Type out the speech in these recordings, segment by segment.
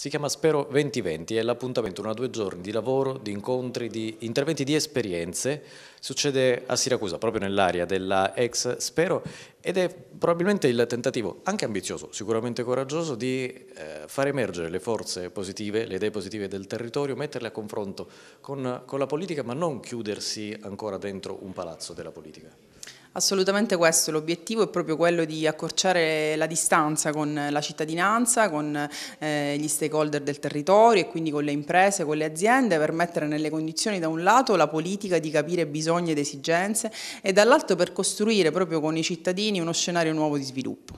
Si chiama Spero 2020, è l'appuntamento una due giorni di lavoro, di incontri, di interventi, di esperienze. Succede a Siracusa, proprio nell'area della ex Spero ed è probabilmente il tentativo, anche ambizioso, sicuramente coraggioso, di eh, far emergere le forze positive, le idee positive del territorio, metterle a confronto con, con la politica, ma non chiudersi ancora dentro un palazzo della politica. Assolutamente questo, l'obiettivo è proprio quello di accorciare la distanza con la cittadinanza, con eh, gli stakeholder del territorio e quindi con le imprese, con le aziende per mettere nelle condizioni da un lato la politica di capire bisogni ed esigenze e dall'altro per costruire proprio con i cittadini uno scenario nuovo di sviluppo.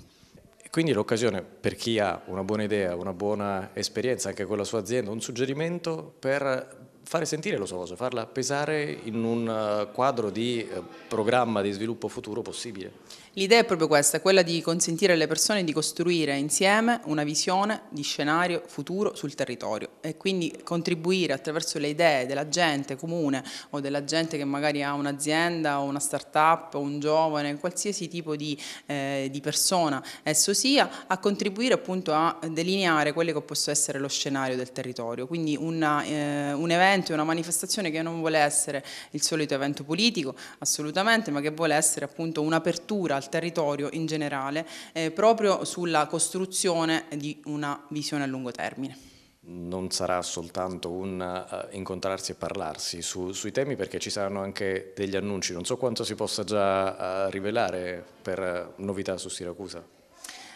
Quindi l'occasione per chi ha una buona idea, una buona esperienza anche con la sua azienda, un suggerimento per fare sentire la sua voce, farla pesare in un eh, quadro di eh, programma di sviluppo futuro possibile. L'idea è proprio questa, quella di consentire alle persone di costruire insieme una visione di scenario futuro sul territorio e quindi contribuire attraverso le idee della gente comune o della gente che magari ha un'azienda o una start-up o un giovane, qualsiasi tipo di, eh, di persona esso sia, a contribuire appunto a delineare quello che possa essere lo scenario del territorio, quindi una, eh, un evento evento, una manifestazione che non vuole essere il solito evento politico, assolutamente, ma che vuole essere appunto un'apertura al territorio in generale, eh, proprio sulla costruzione di una visione a lungo termine non sarà soltanto un uh, incontrarsi e parlarsi su, sui temi perché ci saranno anche degli annunci, non so quanto si possa già uh, rivelare per uh, novità su Siracusa.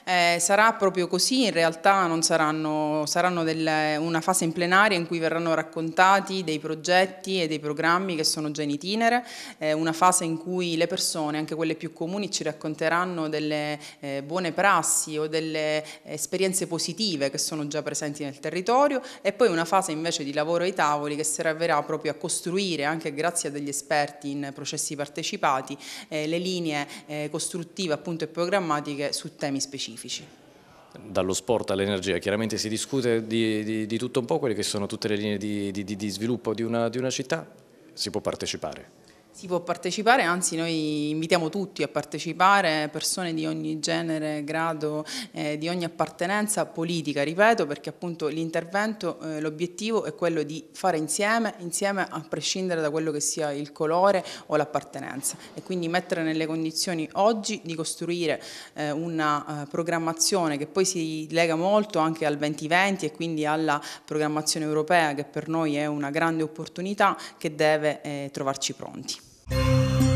Eh, sarà proprio così, in realtà saranno, saranno delle, una fase in plenaria in cui verranno raccontati dei progetti e dei programmi che sono già in itinere, eh, una fase in cui le persone, anche quelle più comuni, ci racconteranno delle eh, buone prassi o delle eh, esperienze positive che sono già presenti nel territorio e poi una fase invece di lavoro ai tavoli che servirà proprio a costruire, anche grazie a degli esperti in processi partecipati, eh, le linee eh, costruttive appunto e programmatiche su temi specifici specifici? Dallo sport all'energia, chiaramente si discute di, di, di, tutto un po', quelle che sono tutte le linee di, di sviluppo una, di una città, si può partecipare. Si può partecipare, anzi noi invitiamo tutti a partecipare, persone di ogni genere, grado, eh, di ogni appartenenza politica, ripeto, perché appunto l'intervento, eh, l'obiettivo è quello di fare insieme, insieme a prescindere da quello che sia il colore o l'appartenenza e quindi mettere nelle condizioni oggi di costruire eh, una eh, programmazione che poi si lega molto anche al 2020 e quindi alla programmazione europea che per noi è una grande opportunità che deve eh, trovarci pronti. Música